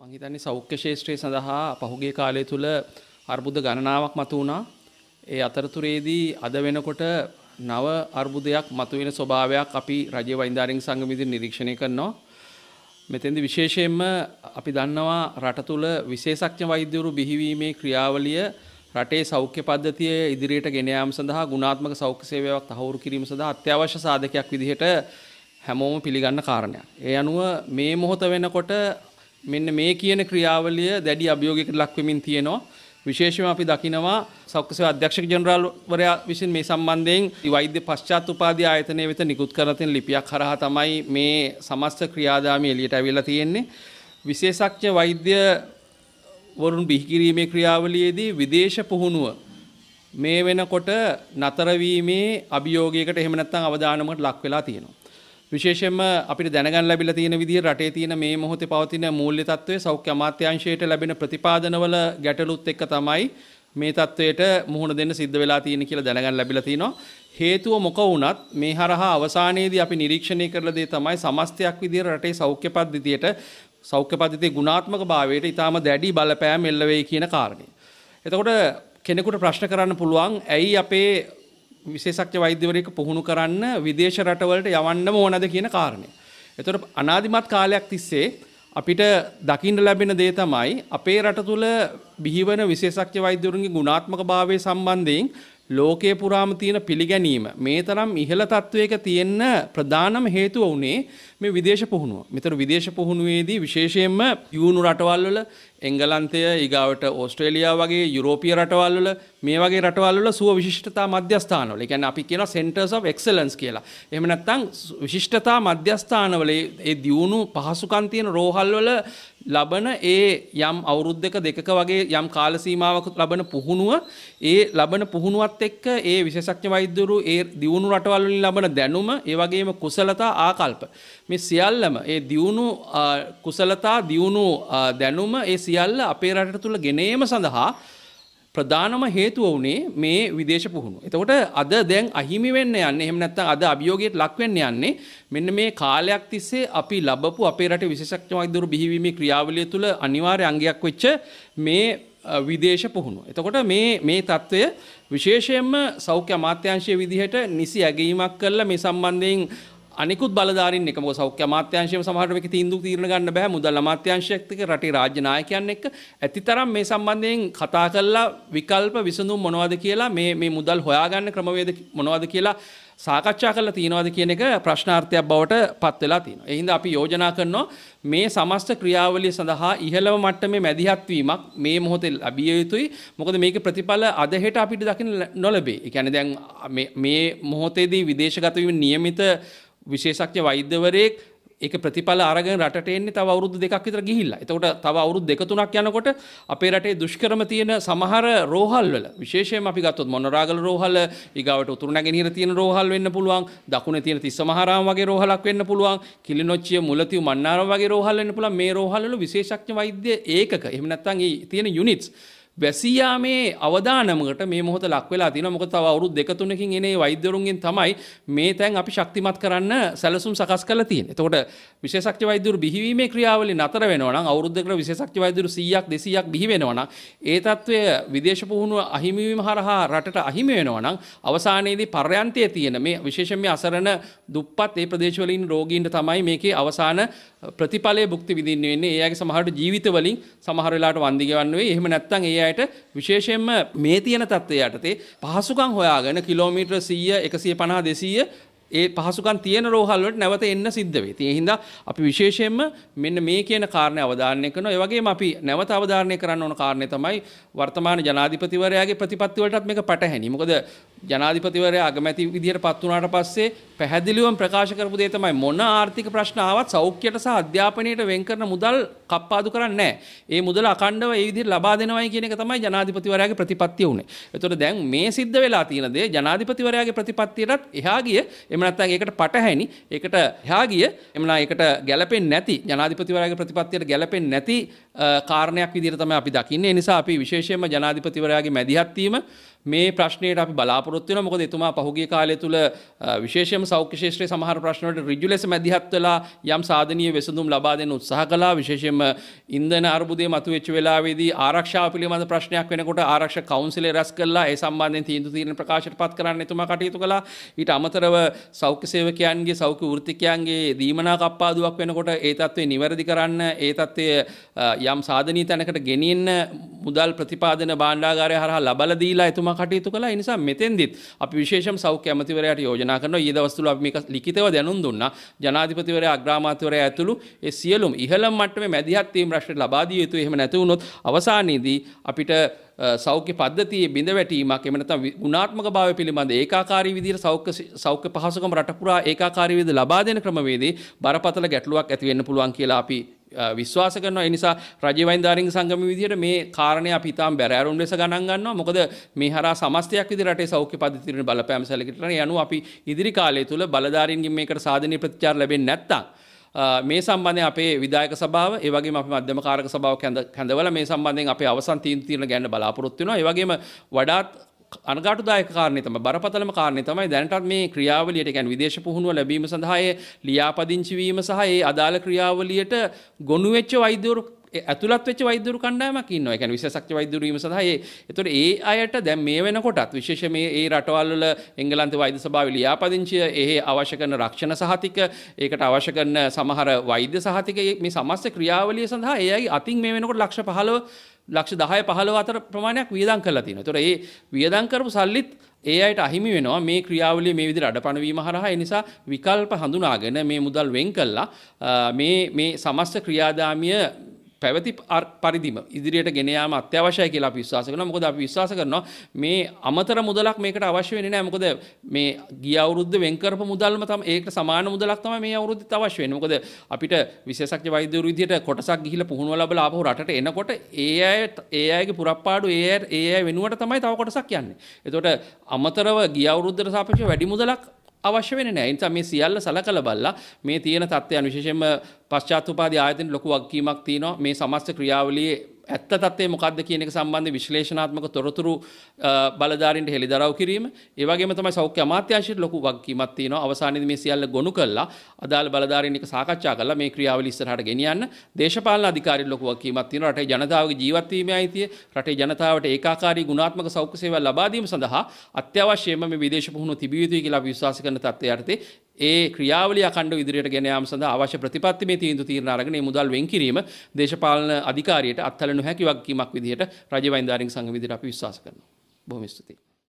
මං හිතන්නේ සෞඛ්‍ය ශාස්ත්‍රය සඳහා පහුගිය කාලය තුල අර්බුද ගණනාවක් මතු වුණා. ඒ අතරතුරේදී අද වෙනකොට නව අර්බුදයක් මතුවෙන ස්වභාවයක් අපි රජයේ වෛද්‍යාරින් සංගමයේදී නිරීක්ෂණය කරනවා. මෙතෙන්දි විශේෂයෙන්ම අපි දන්නවා රට තුල විශේෂඥ වෛද්‍යවරු බිහිවීමේ ක්‍රියාවලිය රටේ සෞඛ්‍ය පද්ධතිය ඉදිරියට ගෙන යාම සඳහා ගුණාත්මක සෞඛ්‍ය සේවාවක් තහවුරු කිරීම සඳහා අත්‍යවශ්‍ය සාධකයක් විදිහට හැමෝම පිළිගන්න කාරණයක්. ඒ අනුව මේ මොහොත වෙනකොට මෙන්න මේ කියන ක්‍රියාවලිය දැඩි අභියෝගයකට ලක්වෙමින් තියෙනවා. විශේෂම අපි දකිනවා සෞඛ්‍යසේ අධ්‍යක්ෂක ජනරාල්වරයා විසින් මේ සම්බන්ධයෙන් වෛද්‍ය පශ්චාත් උපාධි ආයතනය වෙත නිකුත් කර තියෙන ලිපියක් හරහා තමයි මේ සමස්ත ක්‍රියාදාමය එළියට අවිලා තියෙන්නේ. විශේෂඥ වෛද්‍ය වරුන් බිහිකිරීමේ ක්‍රියාවලියේදී විදේශ පුහුණුව මේ වෙනකොට නතර වීමේ අභියෝගයකට එහෙම නැත්නම් අවදානමකට ලක් වෙලා තියෙනවා. විශේෂයෙන්ම අපිට දැනගන්න ලැබිලා තියෙන විදිහ රටේ තියෙන මේ මොහොතේ පවතින මූල්‍ය තත්ත්වයේ සෞඛ්‍ය අමාත්‍යාංශයට ලැබෙන ප්‍රතිපාදනවල ගැටලුත් එක්ක තමයි මේ තත්ත්වයට මුහුණ දෙන්න සිද්ධ වෙලා තියෙන කියලා දැනගන්න ලැබිලා තිනවා. හේතුව මොක වුණත් මේ හරහා අවසානයේදී අපි නිරීක්ෂණය කරලා දේ තමයි සමස්තයක් විදිහට රටේ සෞඛ්‍ය පද්ධතියට සෞඛ්‍ය පද්ධතියේ ගුණාත්මක භාවයට ඊටාම දැඩි බලපෑම් එල්ල වෙයි කියන කාරණේ. එතකොට කෙනෙකුට ප්‍රශ්න කරන්න පුළුවන් ඇයි අපේ විශේෂඥ වෛද්‍යවරයෙක් පුහුණු කරන්න විදේශ රටවලට යවන්නම ඕනද කියන කාරණය. එතකොට අනාදිමත් කාලයක් තිස්සේ අපිට දකින්න ලැබෙන දේ තමයි අපේ රට තුළ බිහිවන විශේෂඥ වෛද්‍යවරුන්ගේ ගුණාත්මක භාවය සම්බන්ධයෙන් ලෝකයේ පුරාම තියෙන පිළිගැනීම මේ තරම් ඉහළ තත්වයක තියෙන ප්‍රධානම හේතුව වුණේ මේ විදේශ පුහුණුව. මෙතන විදේශ පුහුණුවේදී විශේෂයෙන්ම යුණු රටවල් වල එංගලන්තය ඊගාවට ඕස්ට්‍රේලියා වගේ යුරෝපිය රටවල්ල මේ වගේ රටවල්ල සුව විශිෂ්ටතා මධ්‍යස්ථානවල ගැන අපි කියන සෙන්ටර්ස් of එක්සලන්ස් කියලා එමනත්තං විශිෂ්ටතා මධ්‍යස්ථානවල ඒ දියුණු පහසුකන්තියන රෝහල්වල ලබන ඒ යම් අවුරුද්ධක දෙකක වගේ යම් කාලසීමාවක ලබන පුහුණුව ඒ ලබන පුහුණුවත් එක්ක ඒ විශෂක්්‍ය වෛද්‍යරු ඒ දියුණු රටවල්ලින් ලබන දැනුම ඒවගේම කුසලතා ආකල්ප මේ සියල්ලම ඒ දියුණු කුසලතා දියුණු දැනුම ඒ සියල්ල අපේ රට තුළ ගෙනීම සඳහා ප්‍රධානම හේතුව වුණේ මේ විදේශ පුහුණු. එතකොට අද දැන් අහිමි වෙන්න යන්නේ එහෙම නැත්නම් අද අභියෝගයට ලක් වෙන්න යන්නේ මෙන්න මේ කාලයක් තිස්සේ අපි ලබපු අපේ රටේ විශේෂඥවරු බිහිවීමේ ක්‍රියාවලිය තුළ අනිවාර්ය අංගයක් වෙච්ච මේ විදේශ පුහුණුව. එතකොට මේ මේ தত্ত্বය විශේෂයෙන්ම සෞඛ්‍ය අමාත්‍යාංශයේ විදිහට නිසි ඇගීමක් කරලා මේ සම්බන්ධයෙන් අනිකුත් බලධාරින් එක සෞඛ්‍ය අමාත්‍යංශය සමහරට මේක තීන්දුව තීරණ ගන්න බෑ මුදල් අමාත්‍යංශයත් එක්ක රටේ රාජ්‍ය නායකයන් එක්ක ඇතිතරම් මේ සම්බන්ධයෙන් කතා කරලා විකල්ප විසඳුම් මොනවද කියලා මේ මේ මුදල් හොයාගන්න ක්‍රමවේද මොනවද කියලා සාකච්ඡා කරලා තියෙනවද කියන එක ප්‍රශ්නාර්ථයක් බවට පත් වෙලා තියෙනවා. ඒ හින්දා අපි යෝජනා කරනවා මේ සමස්ත ක්‍රියාවලිය සඳහා ඉහළම මට්ටමේ මැදිහත් වීමක් මේ මොහොතේ ලැබිය යුතුයි. මොකද මේකේ ප්‍රතිඵල අද හෙට අපිට දකින්න නොලැබේ. ඒ කියන්නේ දැන් මේ මේ මොහොතේදී විදේශගත වීම නියමිත විශේෂඥ වෛද්‍යවරයෙක් ඒක ප්‍රතිඵල අරගෙන රටට එන්නේ තව අවුරුදු දෙකක් විතර ගිහිල්ලා. එතකොට තව අවුරුදු දෙක තුනක් යනකොට අපේ රටේ දුෂ්කරම තියෙන සමහර රෝහල් වල විශේෂයෙන්ම අපි ගත්තොත් මොනරාගල රෝහල, ඊගාවට උතුරු නැගෙනහිර තියෙන රෝහල් වෙන්න පුළුවන්, දකුණේ තියෙන තිස්සමහාරාම වගේ රෝහලක් වෙන්න පුළුවන්, කිලිනොච්චිය මුලතිව් මන්නාරම වගේ රෝහල් වෙන්න පුළුවන්. මේ රෝහල් වල විශේෂඥ වෛද්‍ය ඒකක. එහෙම නැත්නම් ඒ තියෙන යුනිට්ස් වැසියාමේ අවධානමකට මේ මොහොත ලක් වෙලා තියෙනවා. මොකද තව අවුරුදු දෙක තුනකින් එනේ වෛද්‍යවරුන්ගෙන් තමයි මේ තැන් අපි ශක්තිමත් කරන්න සැලසුම් සකස් කරලා තියෙන්නේ. එතකොට විශේෂඥ වෛද්‍යවරු බිහිවීමේ ක්‍රියාවලිය නතර වෙනවා නම් අවුරුද්දකට විශේෂඥ වෛද්‍යවරු 100ක් 200ක් බිහි වෙනවා නම් ඒ తත්වය විදේශ පුහුණුව අහිමි වීම හරහා රටට අහිමි වෙනවා නම් අවසානයේදී පර්යන්තයේ තියෙන මේ විශේෂයෙන් මේ අසරණ දුප්පත් ඒ ප්‍රදේශවල ඉන්න රෝගීන්ට තමයි මේකේ අවසාන ප්‍රතිඵලය භුක්ති විඳින්න වෙන්නේ. ඒ අයගේ සමහරට ජීවිතවලින් සමහර වෙලාවට වන්දි ගෙවන්න වෙයි. එහෙම නැත්නම් ඒ අය අයට විශේෂයෙන්ම මේ තියෙන තත්ත්වය යටතේ පහසුකම් හොයාගෙන කිලෝමීටර් 100 150 200 ඒ පහසුකම් තියෙන රෝහල් වලට නැවත එන්න සිද්ධ වෙයි. ඒ හින්දා අපි විශේෂයෙන්ම මෙන්න මේ කියන කාරණේ අවධාරණය කරනවා. ඒ වගේම අපි නැවත අවධාරණය කරන්න ඕන කාරණේ තමයි වර්තමාන ජනාධිපතිවරයාගේ ප්‍රතිපත්ති වලටත් මේක පැටහැනි. මොකද ජනාධිපතිවරයා අගමැති විදිහට පත් වුණාට පස්සේ පැහැදිලිවම ප්‍රකාශ කරපු දේ තමයි මොන ආර්ථික ප්‍රශ්න ආවත් සෞඛ්‍යයට සහ අධ්‍යාපනයට වෙන් කරන මුදල් කප්පාදු කරන්නේ නැහැ. ඒ මුදල අඛණ්ඩව ඒ විදිහට ලබා දෙනවයි කියන එක තමයි ජනාධිපතිවරයාගේ ප්‍රතිපත්තිය උනේ. ඒතකොට දැන් මේ සිද්ධ වෙලා තියෙන දේ ජනාධිපතිවරයාගේ ප්‍රතිපත්තියටත් එහා ගිය එහෙම නැත්නම් ඒකට පටහැනි ඒකට එහා ගිය එහෙම නැත්නම් ඒකට ගැළපෙන්නේ නැති ජනාධිපතිවරයාගේ ප්‍රතිපත්තියට ගැළපෙන්නේ නැති කාරණයක් විදිහට තමයි අපි දකින්නේ. ඒ නිසා අපි විශේෂයෙන්ම ජනාධිපතිවරයාගේ මැදිහත් වීම මේ ප්‍රශ්නයට අපි බලාපොරොත්තු බලාපොරොත්තු වෙනවා. මොකද එතුමා පහුගිය කාලය තුල විශේෂයෙන්ම සෞඛ්‍ය ශාස්ත්‍රයේ සමහර ප්‍රශ්න වලට ඍජු ලෙස මැදිහත් වෙලා යම් සාධනීය විසඳුම් ලබා දෙන්න උත්සාහ කළා. විශේෂයෙන්ම ඉන්ධන අර්බුදය මතුවෙච්ච වෙලාවේදී ආරක්ෂාව පිළිබඳ ප්‍රශ්නයක් වෙනකොට ආරක්ෂක කවුන්සිලය රැස් කළා. ඒ සම්බන්ධයෙන් තීන්දුව තීරණ ප්‍රකාශයට පත් කරන්න එතුමා කටයුතු කළා. ඊට අමතරව සෞඛ්‍ය සේවකයන්ගේ සෞඛ්‍ය වෘත්තිකයන්ගේ දීමනා කප්පාදුවක් වෙනකොට ඒ තත්ත්වය නිවැරදි කරන්න ඒ තත්ත්වය යම් සාධනීය තැනකට ගෙනියන්න මුදල් ප්‍රතිපාදන බාණ්ඩාගාරය හරහා ලබල දීලා එතුමා කටයුතු කළා. ඒ නිසා මෙතෙන්දිත් අපි විශේෂම සෞඛ්‍ය ඇමතිවරයාට යෝජනා කරනවා ඊයේ දවස් තුල අපි මේක ලිඛිතව දැනුම් දුන්නා. ජනාධිපතිවරයා අග්‍රාමාත්‍යවරයා ඇතුළු ඒ සියලුම ඉහළම මට්ටමේ මැදිහත් වීම රැස්ට ලබා දිය යුතු එහෙම නැති වුණොත් අවසානයේදී අපිට සෞඛ්‍ය පද්ධතියේ බිඳ වැටීමක් එම නැත්නම් ගුණාත්මක භාවය පිළිබඳ ඒකාකාරී විදිහට සෞඛ්‍ය සෞඛ්‍ය පහසුකම් රට පුරා ඒකාකාරී විදිහට ලබා දෙන ක්‍රමවේදේ බරපතල ගැටලුවක් ඇති වෙන්න පුළුවන් කියලා අපි විශ්වාස කරනවා ඒ නිසා රජයේ වෛන්දාරික සංගම විදිහට මේ කාරණේ අපි ඊටාම් බැරෑරුම් ලෙස ගණන් ගන්නවා මොකද මේ හරහා සමස්තයක් විදිහට රටේ සෞඛ්‍ය පද්ධතියට බලපෑම සැලකිටලා යනු අපි ඉදිරි කාලය තුල බලධාරීන්ගෙන් මේකට සාධනීය ප්‍රතිචාර ලැබෙන්නේ නැත්නම් මේ සම්බන්ධය අපේ විදායක සභාව ඒවගේ අපි මධ්‍යම කාරක සභාව කැඳවල මේ සම්බන්ධයෙන් අපේ අවසන් තීන්තිරණ ගැන්න බලාපොරොත්තු වෙනවා ඒ වගේම වඩාත් අනගාටුදායක කාරණේ තමයි බරපතලම කාරණේ තමයි දැනටත් මේ ක්‍රියාවලියට කියන්නේ විදේශ පුහුණුව ලැබීම සඳහා ඒ ලියාපදිංචි වීම සහ ඒ අදාළ ක්‍රියාවලියට ගොනු වෙච්ච වෛද්‍යවරු ඇතුළත් වෙච්ච වෛද්‍යවරු කණ්ඩායමක් ඉන්නවා. ඒ කියන්නේ විශේෂඥ වෛද්‍යවරු වීම සඳහා ඒ. ඒතකොට ඒ අයට දැන් මේ වෙනකොටත් විශේෂ මේ ඒ රටවල් වල එංගලන්ත වෛද්‍ය සභාවේ ලියාපදිංචිය එහි අවශ්‍ය කරන රක්ෂණ සහතික ඒකට අවශ්‍ය කරන සමහර වෛද්‍ය සහතික මේ සමස්ත ක්‍රියාවලිය සඳහා ඒ අය අතින් මේ වෙනකොට ලක්ෂ 15 ලක්ෂ 10 15 අතර ප්‍රමාණයක් වියදම් කරලා තියෙනවා. ඒතකොට ඒ වියදම් කරපු සල්ලිත් ඒ අයට අහිමි වෙනවා මේ ක්‍රියාවලිය මේ විදිහට අඩපණවීම හරහා ඒ නිසා විකල්ප හඳුනාගෙන මේ මුදල් වෙන් කළා මේ මේ සමස්ත ක්‍රියාදාමිය පැවති පරිදිම ඉදිරියට ගෙනයාම අත්‍යවශ්‍ය කියලා විශ්වාස කරන මොකද අපි විශ්වාස කරනවා මේ අමතර මුදලක් මේකට අවශ්‍ය වෙන්නේ නැහැ මොකද මේ ගිය අවුරුද්ද වෙන් කරපු මුදල්ම තමයි ඒකට සමාන මුදලක් තමයි මේ අවුරුද්දත් අවශ්‍ය වෙන්නේ මොකද අපිට විශේෂඥ වෛද්‍යවරු විදියට කොටසක් ගිහිල්ලා පුහුණුව ලැබලා ආපහු රටට එනකොට ඒ අය ඒ අයගේ පුරප්පාඩු ඒ අය ඒ අය වෙනුවට තමයි තව කොටසක් යන්නේ එතකොට අමතරව ගිය අවුරුද්දට සාපේක්ෂව වැඩි මුදලක් අවශ්‍ය වෙන නෑ නිසා මේ සියල්ල සලකල බල්ලා මේ තියෙන තත්ත්වයන් විශේෂයෙන්ම පශ්චාත් උපාධි ආයතන ලොකු වගකීමක් තියෙනවා මේ සමස්ත ක්‍රියාවලියේ ඇත්ත තත්වේ මොකක්ද කියන එක සම්බන්ධ විශ්ලේෂනාත්මක තොරතුරු බලධාරින්ට හෙළිදරව් කිරීම ඒවගේම තමයි සෞඛ්‍ය අමාත්‍යංශයට ලොකු වගකීමක් තියෙනවා අවසානයේදී මේ සියල්ල ගොනු කරලා අදාළ බලධාරීන් එක්ක සාකච්ඡා කරලා මේ ක්‍රියාවලිය ඉස්සරහට ගෙනියන්න දේශපාලන අධිකාරීන් ලොකු වගකීමක් තියෙනවා රටේ ජනතාවගේ ජීවත් වීමේ අයිතිය රටේ ජනතාවට ඒකාකාරී ගුණාත්මක සෞඛ්‍ය සේවා ලබා දීම සඳහා අත්‍යවශ්‍යම මේ විදේශ පුහුණුව තිබිය යුතුයි කියලා අපි විශ්වාස කරන තත්ත්වය යටතේ ඒ ක්‍රියාවලිය අකණ්ඩ ඉදිරියට ගෙන යාම සඳහා අවශ්‍ය ප්‍රතිපත්ති මේ තීන්දුව තීරණ අරගෙන මේ මුදල් වෙන් කිරීම දේශපාලන අධිකාරියට අත්හළ නොහැකි වගකීමක් විදිහට රජ වෛන්දාරික සංඝ විදිහට අපි විශ්වාස කරනවා. බොහොම ස්තුතියි.